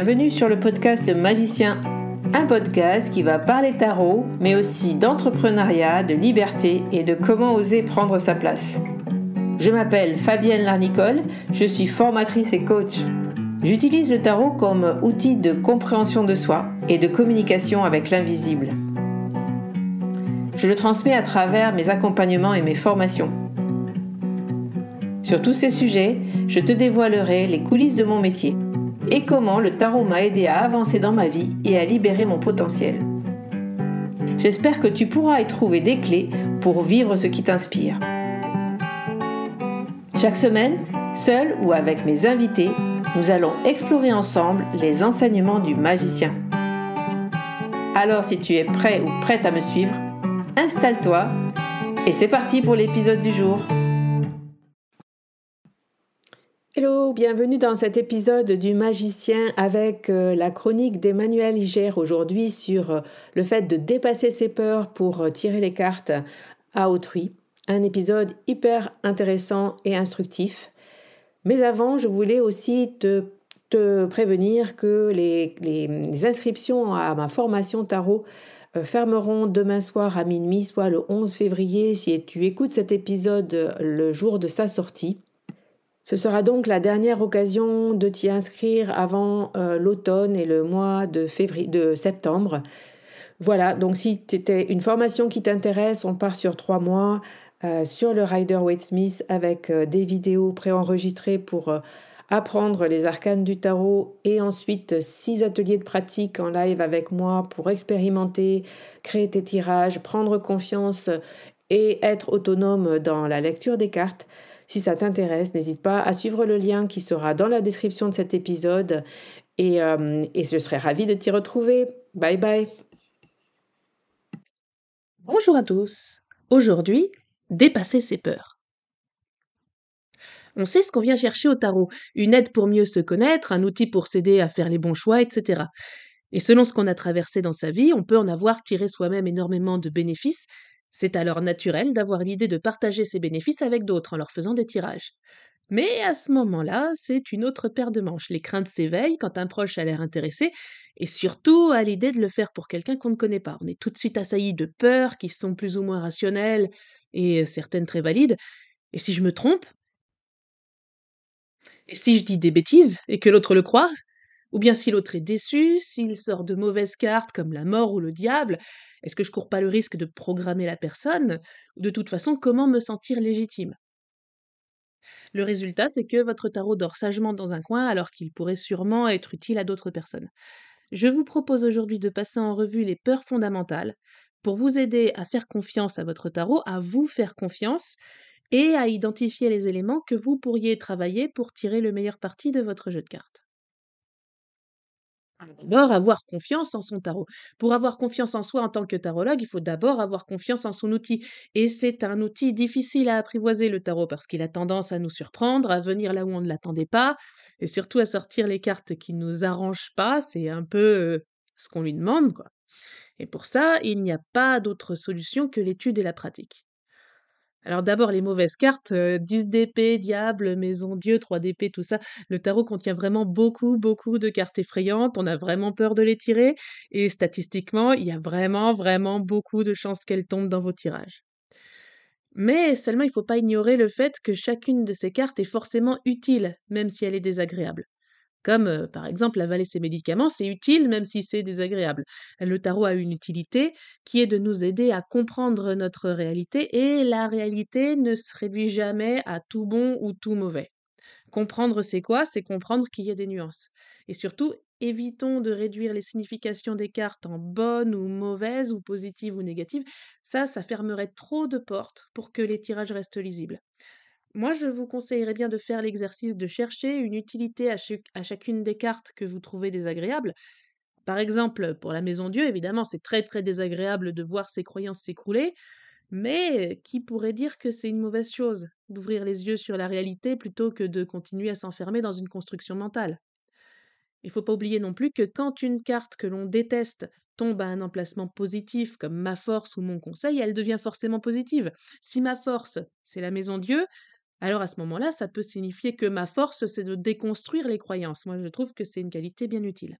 bienvenue sur le podcast Le Magicien, un podcast qui va parler tarot, mais aussi d'entrepreneuriat, de liberté et de comment oser prendre sa place. Je m'appelle Fabienne Larnicole, je suis formatrice et coach. J'utilise le tarot comme outil de compréhension de soi et de communication avec l'invisible. Je le transmets à travers mes accompagnements et mes formations. Sur tous ces sujets, je te dévoilerai les coulisses de mon métier et comment le tarot m'a aidé à avancer dans ma vie et à libérer mon potentiel. J'espère que tu pourras y trouver des clés pour vivre ce qui t'inspire. Chaque semaine, seul ou avec mes invités, nous allons explorer ensemble les enseignements du magicien. Alors si tu es prêt ou prête à me suivre, installe-toi et c'est parti pour l'épisode du jour. Hello, bienvenue dans cet épisode du Magicien avec euh, la chronique d'Emmanuel Iger aujourd'hui sur euh, le fait de dépasser ses peurs pour euh, tirer les cartes à autrui. Un épisode hyper intéressant et instructif. Mais avant, je voulais aussi te, prévenir que les, les, inscriptions à ma formation tarot fermeront demain soir à minuit, soit le 11 février, si tu écoutes cet épisode le jour de sa sortie. Ce sera donc la dernière occasion de t'y inscrire avant euh, l'automne et le mois de, de septembre. Voilà, donc si c'était une formation qui t'intéresse, on part sur trois mois euh, sur le Rider Waite Smith avec euh, des vidéos préenregistrées pour apprendre les arcanes du tarot et ensuite six ateliers de pratique en live avec moi pour expérimenter, créer tes tirages, prendre confiance et être autonome dans la lecture des cartes. Si ça t'intéresse, n'hésite pas à suivre le lien qui sera dans la description de cet épisode et, euh, je serai ravi de t'y retrouver. Bye bye. Bonjour à tous. Aujourd'hui, dépasser ses peurs. On sait ce qu'on vient chercher au tarot, une aide pour mieux se connaître, un outil pour s'aider à faire les bons choix, etc. Et selon ce qu'on a traversé dans sa vie, on peut en avoir tiré soi-même énormément de bénéfices, c'est alors naturel d'avoir l'idée de partager ses bénéfices avec d'autres en leur faisant des tirages. Mais à ce moment-là, c'est une autre paire de manches. Les craintes s'éveillent quand un proche a l'air intéressé, et surtout à l'idée de le faire pour quelqu'un qu'on ne connaît pas. On est tout de suite assailli de peurs qui sont plus ou moins rationnelles, et certaines très valides. Et si je me trompe Et si je dis des bêtises, et que l'autre le croit, ou bien si l'autre est déçu, s'il sort de mauvaises cartes comme la mort ou le diable, est-ce que je cours pas le risque de programmer la personne De toute façon, comment me sentir légitime Le résultat, c'est que votre tarot dort sagement dans un coin alors qu'il pourrait sûrement être utile à d'autres personnes. Je vous propose aujourd'hui de passer en revue les peurs fondamentales pour vous aider à faire confiance à votre tarot, à vous faire confiance et à identifier les éléments que vous pourriez travailler pour tirer le meilleur parti de votre jeu de cartes. D'abord, avoir confiance en son tarot. Pour avoir confiance en soi en tant que tarologue, il faut d'abord avoir confiance en son outil. Et c'est un outil difficile à apprivoiser, le tarot, parce qu'il a tendance à nous surprendre, à venir là où on ne l'attendait pas, et surtout à sortir les cartes qui ne nous arrangent pas. C'est un peu euh, ce qu'on lui demande, quoi. Et pour ça, il n'y a pas d'autre solution que l'étude et la pratique. Alors d'abord, les mauvaises cartes, 10 d'épée, diable, maison, dieu, 3 d'épée, tout ça. Le tarot contient vraiment beaucoup, beaucoup de cartes effrayantes. On a vraiment peur de les tirer. Et statistiquement, il y a vraiment, vraiment beaucoup de chances qu'elles tombent dans vos tirages. Mais seulement, il ne faut pas ignorer le fait que chacune de ces cartes est forcément utile, même si elle est désagréable comme par exemple avaler ses médicaments, c'est utile même si c'est désagréable. Le tarot a une utilité qui est de nous aider à comprendre notre réalité et la réalité ne se réduit jamais à tout bon ou tout mauvais. Comprendre c'est quoi C'est comprendre qu'il y a des nuances. Et surtout, évitons de réduire les significations des cartes en bonnes ou mauvaises ou positives ou négatives. Ça, ça fermerait trop de portes pour que les tirages restent lisibles. Moi, je vous conseillerais bien de faire l'exercice de chercher une utilité à, chacune des cartes que vous trouvez désagréables. Par exemple, pour la Maison Dieu, évidemment, c'est très très désagréable de voir ses croyances s'écrouler, mais qui pourrait dire que c'est une mauvaise chose d'ouvrir les yeux sur la réalité plutôt que de continuer à s'enfermer dans une construction mentale Il ne faut pas oublier non plus que quand une carte que l'on déteste tombe à un emplacement positif comme ma force ou mon conseil, elle devient forcément positive. Si ma force, c'est la maison Dieu, alors à ce moment-là, ça peut signifier que ma force, c'est de déconstruire les croyances. Moi, je trouve que c'est une qualité bien utile.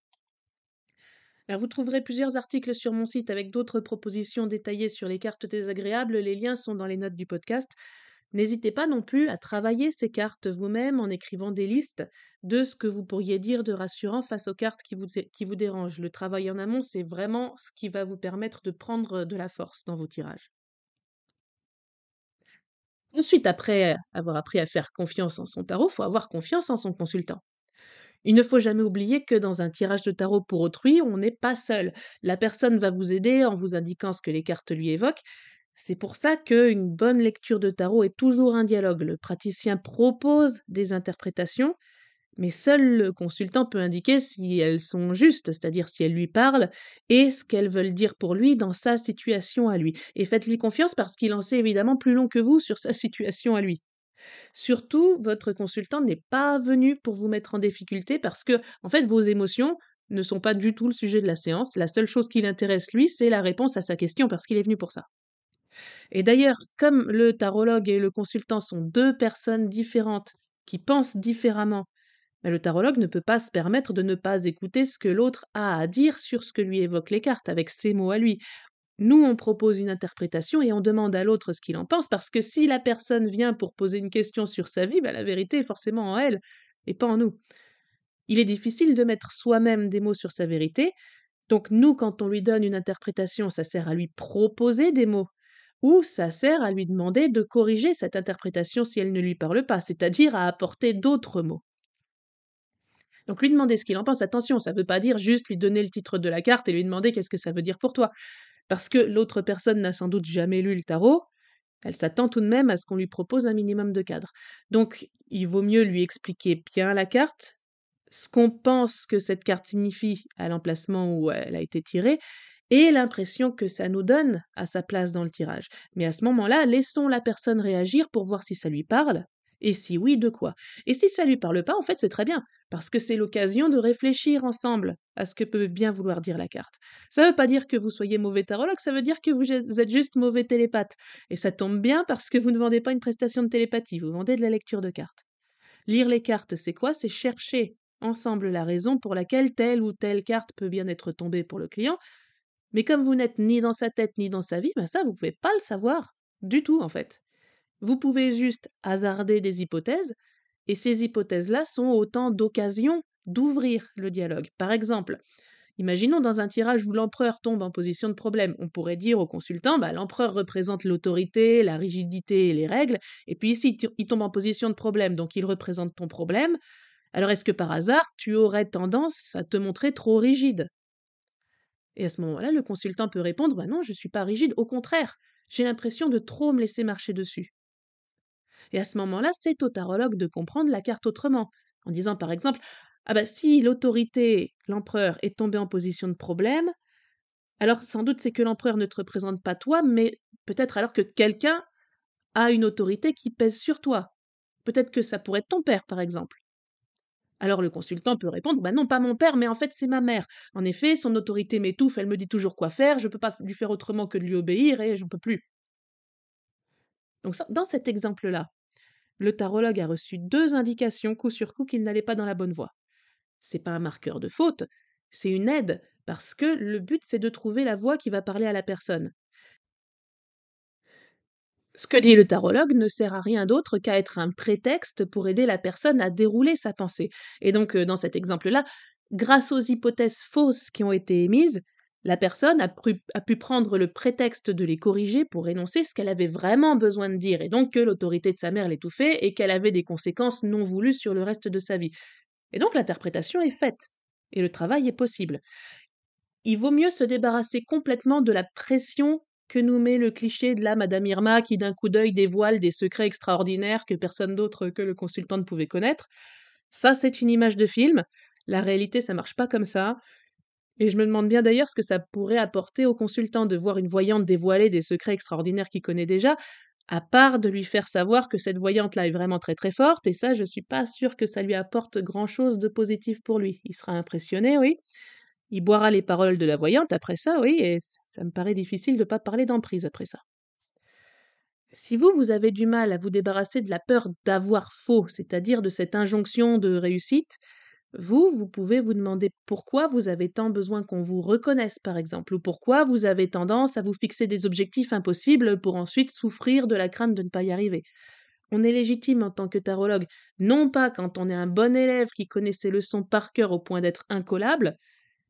Alors vous trouverez plusieurs articles sur mon site avec d'autres propositions détaillées sur les cartes désagréables. Les liens sont dans les notes du podcast. N'hésitez pas non plus à travailler ces cartes vous-même en écrivant des listes de ce que vous pourriez dire de rassurant face aux cartes qui vous, qui vous dérangent. Le travail en amont, c'est vraiment ce qui va vous permettre de prendre de la force dans vos tirages. Ensuite, après avoir appris à faire confiance en son tarot, il faut avoir confiance en son consultant. Il ne faut jamais oublier que dans un tirage de tarot pour autrui, on n'est pas seul. La personne va vous aider en vous indiquant ce que les cartes lui évoquent. C'est pour ça qu'une bonne lecture de tarot est toujours un dialogue. Le praticien propose des interprétations mais seul le consultant peut indiquer si elles sont justes, c'est-à-dire si elles lui parlent et ce qu'elles veulent dire pour lui dans sa situation à lui. Et faites-lui confiance parce qu'il en sait évidemment plus long que vous sur sa situation à lui. Surtout, votre consultant n'est pas venu pour vous mettre en difficulté parce que, en fait, vos émotions ne sont pas du tout le sujet de la séance. La seule chose qui l'intéresse, lui, c'est la réponse à sa question parce qu'il est venu pour ça. Et d'ailleurs, comme le tarologue et le consultant sont deux personnes différentes qui pensent différemment mais le tarologue ne peut pas se permettre de ne pas écouter ce que l'autre a à dire sur ce que lui évoquent les cartes, avec ses mots à lui. Nous, on propose une interprétation et on demande à l'autre ce qu'il en pense, parce que si la personne vient pour poser une question sur sa vie, bah, la vérité est forcément en elle, et pas en nous. Il est difficile de mettre soi-même des mots sur sa vérité, donc nous, quand on lui donne une interprétation, ça sert à lui proposer des mots, ou ça sert à lui demander de corriger cette interprétation si elle ne lui parle pas, c'est-à-dire à apporter d'autres mots. Donc lui demander ce qu'il en pense, attention, ça ne veut pas dire juste lui donner le titre de la carte et lui demander qu'est-ce que ça veut dire pour toi. Parce que l'autre personne n'a sans doute jamais lu le tarot, elle s'attend tout de même à ce qu'on lui propose un minimum de cadre. Donc il vaut mieux lui expliquer bien la carte, ce qu'on pense que cette carte signifie à l'emplacement où elle a été tirée, et l'impression que ça nous donne à sa place dans le tirage. Mais à ce moment-là, laissons la personne réagir pour voir si ça lui parle, et si oui, de quoi. Et si ça lui parle pas, en fait, c'est très bien parce que c'est l'occasion de réfléchir ensemble à ce que peut bien vouloir dire la carte. Ça ne veut pas dire que vous soyez mauvais tarologue, ça veut dire que vous êtes juste mauvais télépathe. Et ça tombe bien parce que vous ne vendez pas une prestation de télépathie, vous vendez de la lecture de cartes. Lire les cartes, c'est quoi C'est chercher ensemble la raison pour laquelle telle ou telle carte peut bien être tombée pour le client. Mais comme vous n'êtes ni dans sa tête ni dans sa vie, ben ça, vous ne pouvez pas le savoir du tout, en fait. Vous pouvez juste hasarder des hypothèses, et ces hypothèses-là sont autant d'occasions d'ouvrir le dialogue. Par exemple, Imaginons dans un tirage où l'empereur tombe en position de problème. On pourrait dire au consultant, bah, l'empereur représente l'autorité, la rigidité et les règles, et puis ici, il tombe en position de problème, donc il représente ton problème. Alors est-ce que par hasard, tu aurais tendance à te montrer trop rigide Et à ce moment-là, le consultant peut répondre, bah non, je ne suis pas rigide, au contraire, j'ai l'impression de trop me laisser marcher dessus. Et à ce moment-là, c'est au tarologue de comprendre la carte autrement, en disant par exemple Ah bah si l'autorité, l'empereur, est tombé en position de problème, alors sans doute c'est que l'empereur ne te représente pas toi, mais peut-être alors que quelqu'un a une autorité qui pèse sur toi. Peut-être que ça pourrait être ton père, par exemple. Alors le consultant peut répondre Bah non, pas mon père, mais en fait c'est ma mère. En effet, son autorité m'étouffe, elle me dit toujours quoi faire, je ne peux pas lui faire autrement que de lui obéir et j'en peux plus. Donc dans cet exemple-là, le tarologue a reçu deux indications coup sur coup qu'il n'allait pas dans la bonne voie. C'est pas un marqueur de faute, c'est une aide, parce que le but c'est de trouver la voie qui va parler à la personne. Ce que dit le tarologue ne sert à rien d'autre qu'à être un prétexte pour aider la personne à dérouler sa pensée. Et donc, euh, dans cet exemple-là, grâce aux hypothèses fausses qui ont été émises, la personne a pu, prendre le prétexte de les corriger pour énoncer ce qu'elle avait vraiment besoin de dire, et donc que l'autorité de sa mère l'étouffait et qu'elle avait des conséquences non voulues sur le reste de sa vie. Et donc l'interprétation est faite, et le travail est possible. Il vaut mieux se débarrasser complètement de la pression que nous met le cliché de la Madame Irma qui d'un coup d'œil dévoile des secrets extraordinaires que personne d'autre que le consultant ne pouvait connaître. Ça, c'est une image de film. La réalité, ça marche pas comme ça. Et je me demande bien d'ailleurs ce que ça pourrait apporter au consultant de voir une voyante dévoiler des secrets extraordinaires qu'il connaît déjà, à part de lui faire savoir que cette voyante-là est vraiment très très forte, et ça, je suis pas sûre que ça lui apporte grand-chose de positif pour lui. Il sera impressionné, oui. Il boira les paroles de la voyante après ça, oui, et ça me paraît difficile de ne pas parler d'emprise après ça. Si vous, vous avez du mal à vous débarrasser de la peur d'avoir faux, c'est-à-dire de cette injonction de réussite, vous, vous pouvez vous demander pourquoi vous avez tant besoin qu'on vous reconnaisse, par exemple, ou pourquoi vous avez tendance à vous fixer des objectifs impossibles pour ensuite souffrir de la crainte de ne pas y arriver. On est légitime en tant que tarologue, non pas quand on est un bon élève qui connaît ses leçons par cœur au point d'être incollable,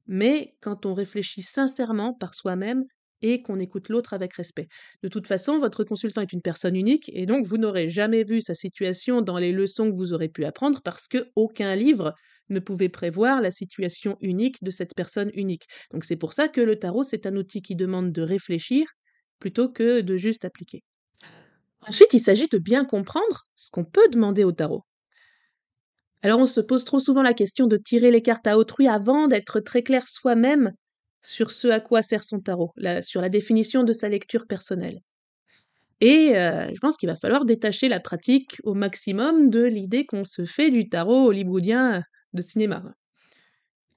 mais quand on réfléchit sincèrement par soi-même et qu'on écoute l'autre avec respect. De toute façon, votre consultant est une personne unique et donc vous n'aurez jamais vu sa situation dans les leçons que vous aurez pu apprendre parce que aucun livre ne pouvait prévoir la situation unique de cette personne unique. Donc c'est pour ça que le tarot, c'est un outil qui demande de réfléchir plutôt que de juste appliquer. Ensuite, il s'agit de bien comprendre ce qu'on peut demander au tarot. Alors on se pose trop souvent la question de tirer les cartes à autrui avant d'être très clair soi-même sur ce à quoi sert son tarot, sur la définition de sa lecture personnelle. Et euh, je pense qu'il va falloir détacher la pratique au maximum de l'idée qu'on se fait du tarot hollywoodien de cinéma.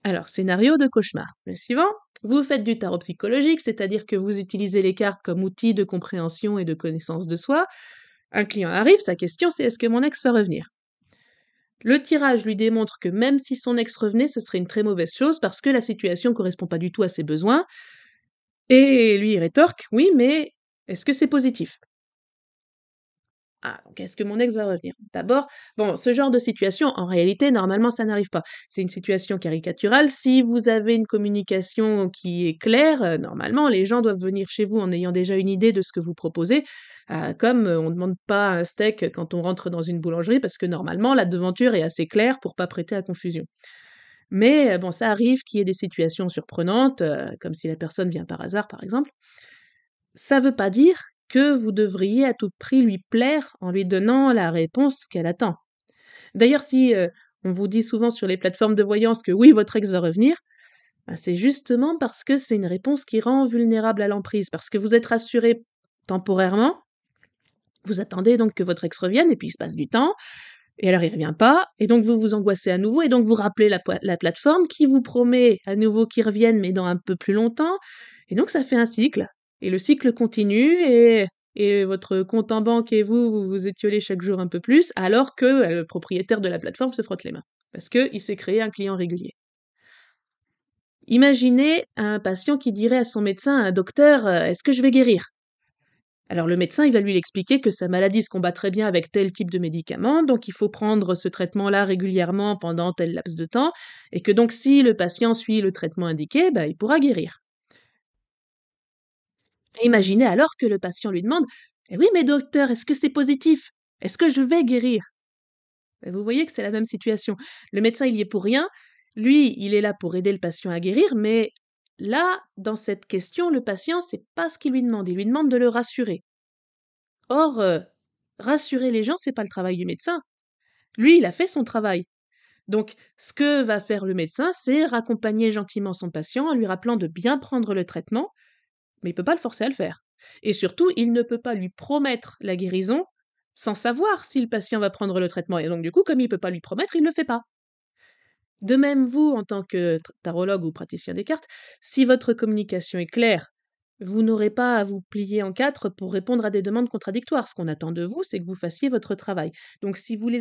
Alors, scénario de cauchemar. Le suivant, vous faites du tarot psychologique, c'est-à-dire que vous utilisez les cartes comme outil de compréhension et de connaissance de soi. Un client arrive, sa question c'est est-ce que mon ex va revenir Le tirage lui démontre que même si son ex revenait, ce serait une très mauvaise chose parce que la situation ne correspond pas du tout à ses besoins. Et lui il rétorque oui, mais est-ce que c'est positif ah, donc est-ce que mon ex va revenir D'abord, bon, ce genre de situation, en réalité, normalement, ça n'arrive pas. C'est une situation caricaturale. Si vous avez une communication qui est claire, euh, normalement, les gens doivent venir chez vous en ayant déjà une idée de ce que vous proposez. Euh, comme euh, on ne demande pas un steak quand on rentre dans une boulangerie, parce que normalement, la devanture est assez claire pour pas prêter à confusion. Mais bon, ça arrive qu'il y ait des situations surprenantes, comme si la personne vient par hasard, par exemple. Ça ne veut pas dire que vous devriez à tout prix lui plaire en lui donnant la réponse qu'elle attend. D'ailleurs, si euh, on vous dit souvent sur les plateformes de voyance que oui, votre ex va revenir, bah, c'est justement parce que c'est une réponse qui rend vulnérable à l'emprise, parce que vous êtes rassuré temporairement, vous attendez donc que votre ex revienne, et puis il se passe du temps, et alors il ne revient pas, et donc vous vous angoissez à nouveau, et donc vous rappelez la plateforme qui vous promet à nouveau qu'il revienne, mais dans un peu plus longtemps, et donc ça fait un cycle, et le cycle continue et, votre compte en banque et vous, vous vous étiolez chaque jour un peu plus, alors que euh, le propriétaire de la plateforme se frotte les mains, parce qu'il s'est créé un client régulier. Imaginez un patient qui dirait à son médecin, un «Euh, docteur, euh, est-ce que je vais guérir alors le médecin, il va lui expliquer que sa maladie se combat très bien avec tel type de médicament, donc il faut prendre ce traitement-là régulièrement pendant tel laps de temps, et que donc si le patient suit le traitement indiqué, bah, il pourra guérir. Imaginez alors que le patient lui demande Eh oui, mais docteur, est-ce que c'est positif Est-ce que je vais guérir ben, Vous voyez que c'est la même situation. Le médecin, il y est pour rien. Lui, il est là pour aider le patient à guérir, mais là, dans cette question, le patient, c'est pas ce qu'il lui demande. Il lui demande de le rassurer. Or, euh, rassurer les gens, c'est pas le travail du médecin. Lui, il a fait son travail. Donc, ce que va faire le médecin, c'est raccompagner gentiment son patient en lui rappelant de bien prendre le traitement, mais il ne peut pas le forcer à le faire. Et surtout, il ne peut pas lui promettre la guérison sans savoir si le patient va prendre le traitement. Et donc, du coup, comme il ne peut pas lui promettre, il ne le fait pas. De même, vous, en tant que tarologue ou praticien des cartes, si votre communication est claire, vous n'aurez pas à vous plier en quatre pour répondre à des demandes contradictoires. Ce qu'on attend de vous, c'est que vous fassiez votre travail. Donc si vous,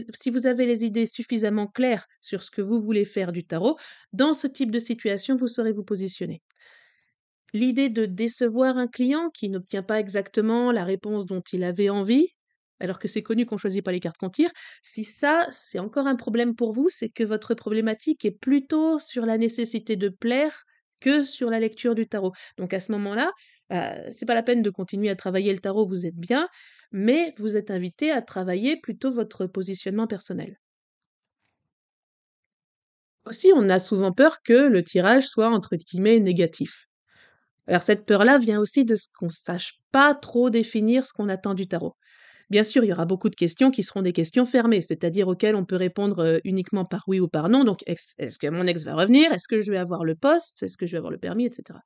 avez les idées suffisamment claires sur ce que vous voulez faire du tarot, dans ce type de situation, vous saurez vous positionner. L'idée de décevoir un client qui n'obtient pas exactement la réponse dont il avait envie, alors que c'est connu qu'on ne choisit pas les cartes qu'on tire, si ça, c'est encore un problème pour vous, c'est que votre problématique est plutôt sur la nécessité de plaire que sur la lecture du tarot. Donc à ce moment-là, ce euh, c'est pas la peine de continuer à travailler le tarot, vous êtes bien, mais vous êtes invité à travailler plutôt votre positionnement personnel. Aussi, on a souvent peur que le tirage soit entre guillemets négatif. Alors cette peur-là vient aussi de ce qu'on ne sache pas trop définir ce qu'on attend du tarot. Bien sûr, il y aura beaucoup de questions qui seront des questions fermées, c'est-à-dire auxquelles on peut répondre euh, uniquement par oui ou par non. Donc, est-ce que mon ex va revenir Est-ce que je vais avoir le poste Est-ce que je vais avoir le permis Etc.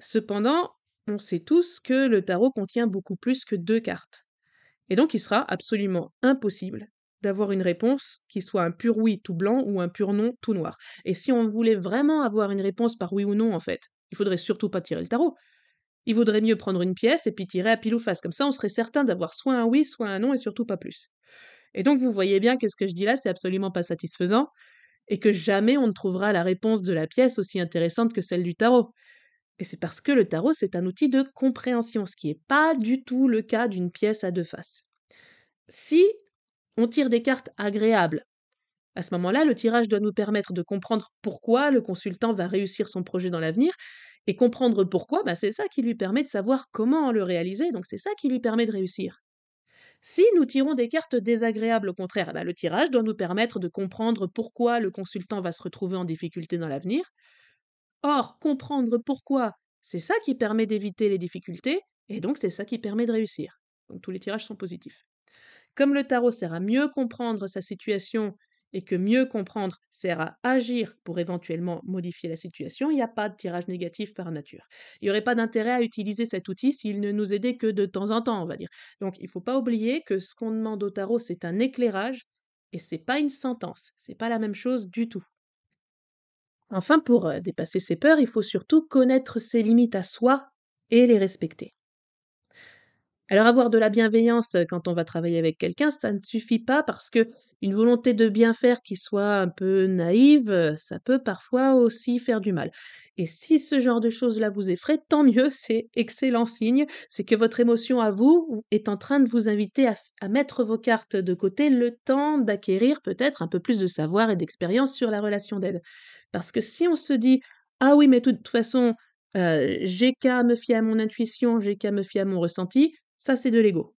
Cependant, on sait tous que le tarot contient beaucoup plus que deux cartes. Et donc, il sera absolument impossible d'avoir une réponse qui soit un pur oui tout blanc ou un pur non tout noir. Et si on voulait vraiment avoir une réponse par oui ou non, en fait, il faudrait surtout pas tirer le tarot. Il vaudrait mieux prendre une pièce et puis tirer à pile ou face. Comme ça, on serait certain d'avoir soit un oui, soit un non, et surtout pas plus. Et donc, vous voyez bien que ce que je dis là, c'est absolument pas satisfaisant, et que jamais on ne trouvera la réponse de la pièce aussi intéressante que celle du tarot. Et c'est parce que le tarot, c'est un outil de compréhension, ce qui n'est pas du tout le cas d'une pièce à deux faces. Si on tire des cartes agréables, à ce moment-là, le tirage doit nous permettre de comprendre pourquoi le consultant va réussir son projet dans l'avenir. Et comprendre pourquoi, bah, c'est ça qui lui permet de savoir comment le réaliser, donc c'est ça qui lui permet de réussir. Si nous tirons des cartes désagréables, au contraire, bah, le tirage doit nous permettre de comprendre pourquoi le consultant va se retrouver en difficulté dans l'avenir. Or, comprendre pourquoi, c'est ça qui permet d'éviter les difficultés, et donc c'est ça qui permet de réussir. Donc tous les tirages sont positifs. Comme le tarot sert à mieux comprendre sa situation et que mieux comprendre sert à agir pour éventuellement modifier la situation, il n'y a pas de tirage négatif par nature. Il n'y aurait pas d'intérêt à utiliser cet outil s'il ne nous aidait que de temps en temps, on va dire. Donc il ne faut pas oublier que ce qu'on demande au tarot, c'est un éclairage et ce n'est pas une sentence, ce n'est pas la même chose du tout. Enfin, pour euh, dépasser ses peurs, il faut surtout connaître ses limites à soi et les respecter. Alors avoir de la bienveillance euh, quand on va travailler avec quelqu'un, ça ne suffit pas parce que une volonté de bien faire qui soit un peu naïve, euh, ça peut parfois aussi faire du mal. Et si ce genre de choses-là vous effraie, tant mieux, c'est excellent signe, c'est que votre émotion à vous est en train de vous inviter à, mettre vos cartes de côté le temps d'acquérir peut-être un peu plus de savoir et d'expérience sur la relation d'aide. Parce que si on se dit ah oui, mais de toute façon, euh, j'ai qu'à me fier à mon intuition, j'ai qu'à me fier à mon ressenti, ça c'est de l'ego.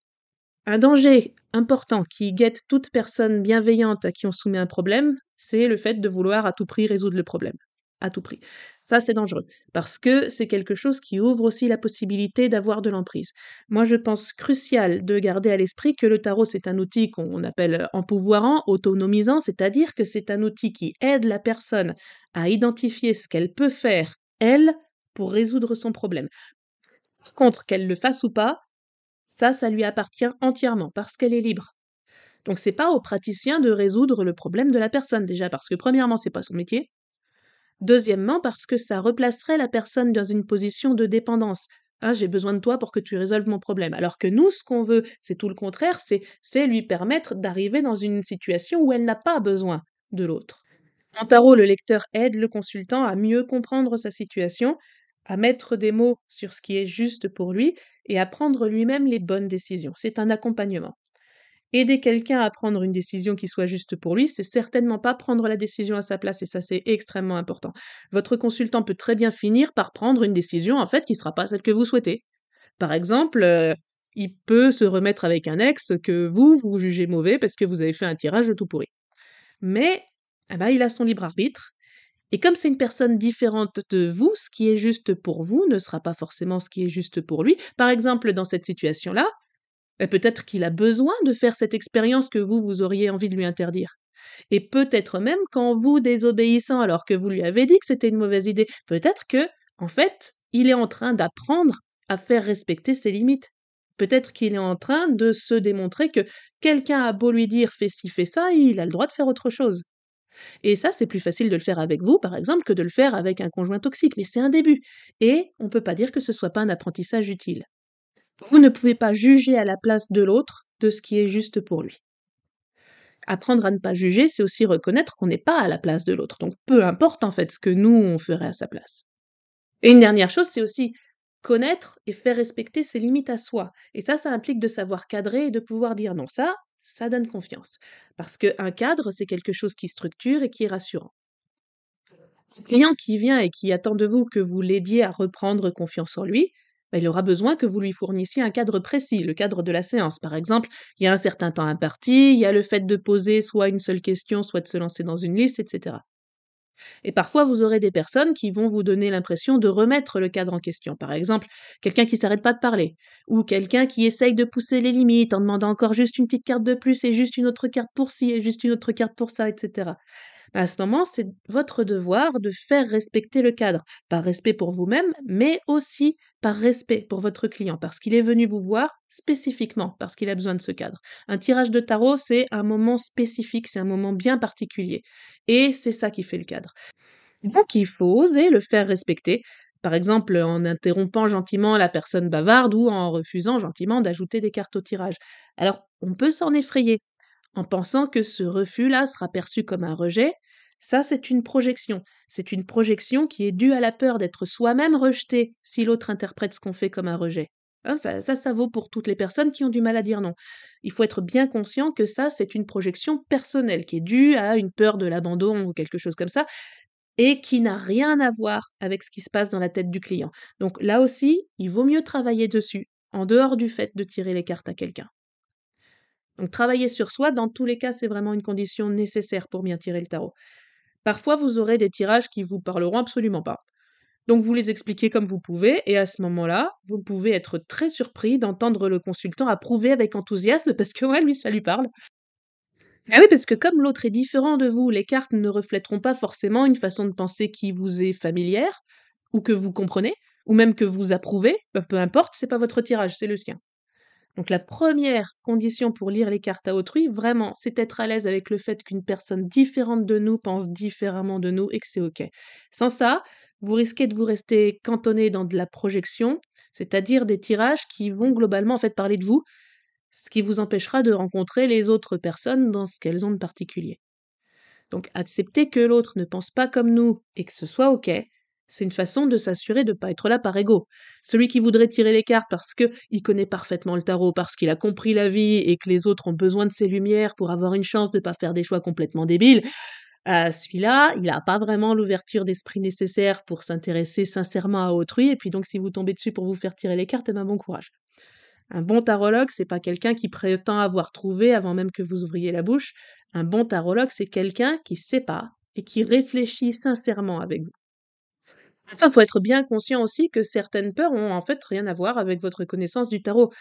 Un danger important qui guette toute personne bienveillante à qui on soumet un problème, c'est le fait de vouloir à tout prix résoudre le problème. À tout prix. Ça, c'est dangereux, parce que c'est quelque chose qui ouvre aussi la possibilité d'avoir de l'emprise. Moi, je pense crucial de garder à l'esprit que le tarot, c'est un outil qu'on appelle empouvoirant, autonomisant, c'est-à-dire que c'est un outil qui aide la personne à identifier ce qu'elle peut faire, elle, pour résoudre son problème. Par contre, qu'elle le fasse ou pas, ça, ça lui appartient entièrement parce qu'elle est libre. Donc c'est pas au praticien de résoudre le problème de la personne déjà parce que premièrement c'est pas son métier. Deuxièmement parce que ça replacerait la personne dans une position de dépendance. Ah, j'ai besoin de toi pour que tu résolves mon problème. Alors que nous, ce qu'on veut, c'est tout le contraire, c'est, c'est lui permettre d'arriver dans une situation où elle n'a pas besoin de l'autre. En tarot, le lecteur aide le consultant à mieux comprendre sa situation, à mettre des mots sur ce qui est juste pour lui et à prendre lui-même les bonnes décisions. C'est un accompagnement. Aider quelqu'un à prendre une décision qui soit juste pour lui, c'est certainement pas prendre la décision à sa place et ça c'est extrêmement important. Votre consultant peut très bien finir par prendre une décision en fait qui sera pas celle que vous souhaitez. Par exemple, euh, il peut se remettre avec un ex que vous vous jugez mauvais parce que vous avez fait un tirage de tout pourri. Mais eh ben, il a son libre arbitre et comme c'est une personne différente de vous, ce qui est juste pour vous ne sera pas forcément ce qui est juste pour lui. Par exemple, dans cette situation-là, euh, peut-être qu'il a besoin de faire cette expérience que vous, vous auriez envie de lui interdire. Et peut-être même qu'en vous désobéissant alors que vous lui avez dit que c'était une mauvaise idée, peut-être que, en fait, il est en train d'apprendre à faire respecter ses limites. Peut-être qu'il est en train de se démontrer que quelqu'un a beau lui dire fais ci, fais ça, il a le droit de faire autre chose. Et ça, c'est plus facile de le faire avec vous, par exemple, que de le faire avec un conjoint toxique, mais c'est un début. Et on ne peut pas dire que ce ne soit pas un apprentissage utile. Vous ne pouvez pas juger à la place de l'autre de ce qui est juste pour lui. Apprendre à ne pas juger, c'est aussi reconnaître qu'on n'est pas à la place de l'autre. Donc peu importe en fait ce que nous, on ferait à sa place. Et une dernière chose, c'est aussi connaître et faire respecter ses limites à soi. Et ça, ça implique de savoir cadrer et de pouvoir dire non, ça, ça donne confiance. Parce qu'un cadre, c'est quelque chose qui structure et qui est rassurant. Un client qui vient et qui attend de vous que vous l'aidiez à reprendre confiance en lui, bah, il aura besoin que vous lui fournissiez un cadre précis, le cadre de la séance. Par exemple, il y a un certain temps imparti, il y a le fait de poser soit une seule question, soit de se lancer dans une liste, etc. Et parfois, vous aurez des personnes qui vont vous donner l'impression de remettre le cadre en question. Par exemple, quelqu'un qui s'arrête pas de parler, ou quelqu'un qui essaye de pousser les limites en demandant encore juste une petite carte de plus et juste une autre carte pour ci et juste une autre carte pour ça, etc à ce moment, c'est votre devoir de faire respecter le cadre, par respect pour vous-même, mais aussi par respect pour votre client, parce qu'il est venu vous voir spécifiquement, parce qu'il a besoin de ce cadre. Un tirage de tarot, c'est un moment spécifique, c'est un moment bien particulier, et c'est ça qui fait le cadre. Donc il faut oser le faire respecter, par exemple en interrompant gentiment la personne bavarde ou en refusant gentiment d'ajouter des cartes au tirage. Alors, on peut s'en effrayer, en pensant que ce refus-là sera perçu comme un rejet, ça, c'est une projection. C'est une projection qui est due à la peur d'être soi-même rejeté si l'autre interprète ce qu'on fait comme un rejet. Hein, ça, ça vaut pour toutes les personnes qui ont du mal à dire non. Il faut être bien conscient que ça, c'est une projection personnelle qui est due à une peur de l'abandon ou quelque chose comme ça et qui n'a rien à voir avec ce qui se passe dans la tête du client. Donc là aussi, il vaut mieux travailler dessus, en dehors du fait de tirer les cartes à quelqu'un. Donc travailler sur soi, dans tous les cas, c'est vraiment une condition nécessaire pour bien tirer le tarot. Parfois, vous aurez des tirages qui vous parleront absolument pas. Donc vous les expliquez comme vous pouvez, et à ce moment-là, vous pouvez être très surpris d'entendre le consultant approuver avec enthousiasme parce que ouais, lui, ça lui parle. Ah oui, parce que comme l'autre est différent de vous, les cartes ne reflèteront pas forcément une façon de penser qui vous est familière, ou que vous comprenez, ou même que vous approuvez, ben, peu importe, c'est pas votre tirage, c'est le sien. Donc la première condition pour lire les cartes à autrui, vraiment, c'est être à l'aise avec le fait qu'une personne différente de nous pense différemment de nous et que c'est OK. Sans ça, vous risquez de vous rester cantonné dans de la projection, c'est-à-dire des tirages qui vont globalement en fait parler de vous, ce qui vous empêchera de rencontrer les autres personnes dans ce qu'elles ont de particulier. Donc accepter que l'autre ne pense pas comme nous et que ce soit OK, c'est une façon de s'assurer de ne pas être là par ego. Celui qui voudrait tirer les cartes parce qu'il connaît parfaitement le tarot, parce qu'il a compris la vie et que les autres ont besoin de ses lumières pour avoir une chance de ne pas faire des choix complètement débiles, euh, celui-là, il n'a pas vraiment l'ouverture d'esprit nécessaire pour s'intéresser sincèrement à autrui. Et puis donc, si vous tombez dessus pour vous faire tirer les cartes, eh ben, bon courage. Un bon tarologue, c'est pas quelqu'un qui prétend avoir trouvé avant même que vous ouvriez la bouche. Un bon tarologue, c'est quelqu'un qui sait pas et qui réfléchit sincèrement avec vous. Enfin, faut être bien conscient aussi que certaines peurs ont en fait rien à voir avec votre connaissance du tarot.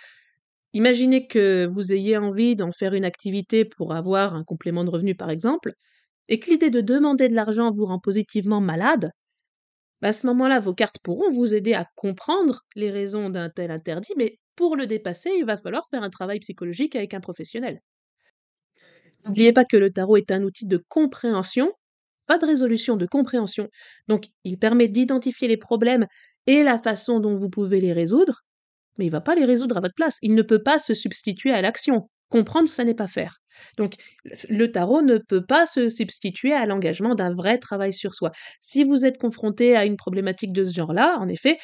Imaginez que vous ayez envie d'en faire une activité pour avoir un complément de revenu, par exemple, et que l'idée de demander de l'argent vous rend positivement malade. Bah, à ce moment-là, vos cartes pourront vous aider à comprendre les raisons d'un tel interdit, mais pour le dépasser, il va falloir faire un travail psychologique avec un professionnel. N'oubliez pas que le tarot est un outil de compréhension de résolution, de compréhension. Donc, il permet d'identifier les problèmes et la façon dont vous pouvez les résoudre, mais il ne va pas les résoudre à votre place. Il ne peut pas se substituer à l'action. Comprendre, ça n'est pas faire. Donc, le tarot ne peut pas se substituer à l'engagement d'un vrai travail sur soi. Si vous êtes confronté à une problématique de ce genre-là, en effet,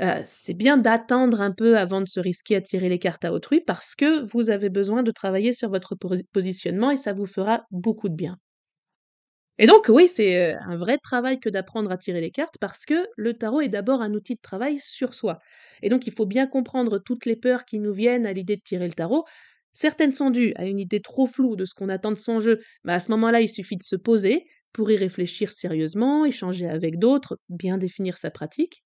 euh, c'est bien d'attendre un peu avant de se risquer à tirer les cartes à autrui parce que vous avez besoin de travailler sur votre positionnement et ça vous fera beaucoup de bien. Et donc, oui, c'est euh, un vrai travail que d'apprendre à tirer les cartes parce que le tarot est d'abord un outil de travail sur soi. Et donc, il faut bien comprendre toutes les peurs qui nous viennent à l'idée de tirer le tarot. Certaines sont dues à une idée trop floue de ce qu'on attend de son jeu, mais à ce moment-là, il suffit de se poser pour y réfléchir sérieusement, échanger avec d'autres, bien définir sa pratique.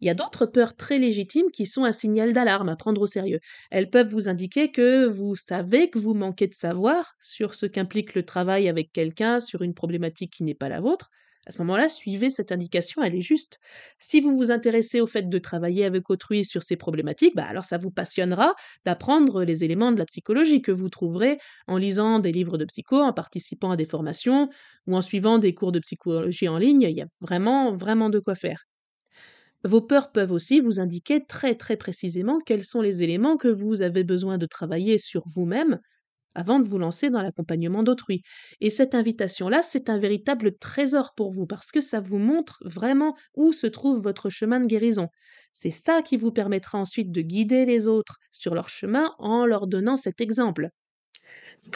Il y a d'autres peurs très légitimes qui sont un signal d'alarme à prendre au sérieux. Elles peuvent vous indiquer que vous savez que vous manquez de savoir sur ce qu'implique le travail avec quelqu'un, sur une problématique qui n'est pas la vôtre. À ce moment-là, suivez cette indication, elle est juste. Si vous vous intéressez au fait de travailler avec autrui sur ces problématiques, bah alors ça vous passionnera d'apprendre les éléments de la psychologie que vous trouverez en lisant des livres de psycho, en participant à des formations ou en suivant des cours de psychologie en ligne. Il y a vraiment, vraiment de quoi faire. Vos peurs peuvent aussi vous indiquer très très précisément quels sont les éléments que vous avez besoin de travailler sur vous-même avant de vous lancer dans l'accompagnement d'autrui. Et cette invitation-là, c'est un véritable trésor pour vous parce que ça vous montre vraiment où se trouve votre chemin de guérison. C'est ça qui vous permettra ensuite de guider les autres sur leur chemin en leur donnant cet exemple.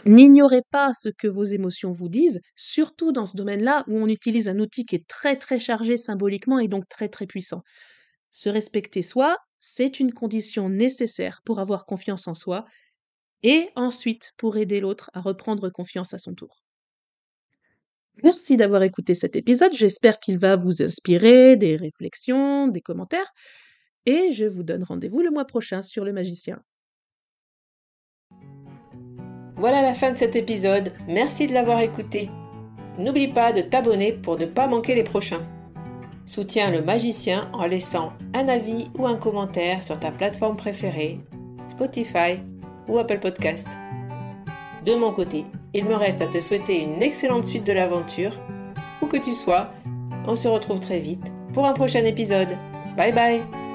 N'ignorez pas ce que vos émotions vous disent, surtout dans ce domaine-là où on utilise un outil qui est très très chargé symboliquement et donc très très puissant. Se respecter soi, c'est une condition nécessaire pour avoir confiance en soi et ensuite pour aider l'autre à reprendre confiance à son tour. Merci d'avoir écouté cet épisode, j'espère qu'il va vous inspirer des réflexions, des commentaires, et je vous donne rendez-vous le mois prochain sur le magicien. Voilà la fin de cet épisode. Merci de l'avoir écouté. N'oublie pas de t'abonner pour ne pas manquer les prochains. Soutiens le magicien en laissant un avis ou un commentaire sur ta plateforme préférée, Spotify ou Apple Podcast. De mon côté, il me reste à te souhaiter une excellente suite de l'aventure. Où que tu sois, on se retrouve très vite pour un prochain épisode. Bye bye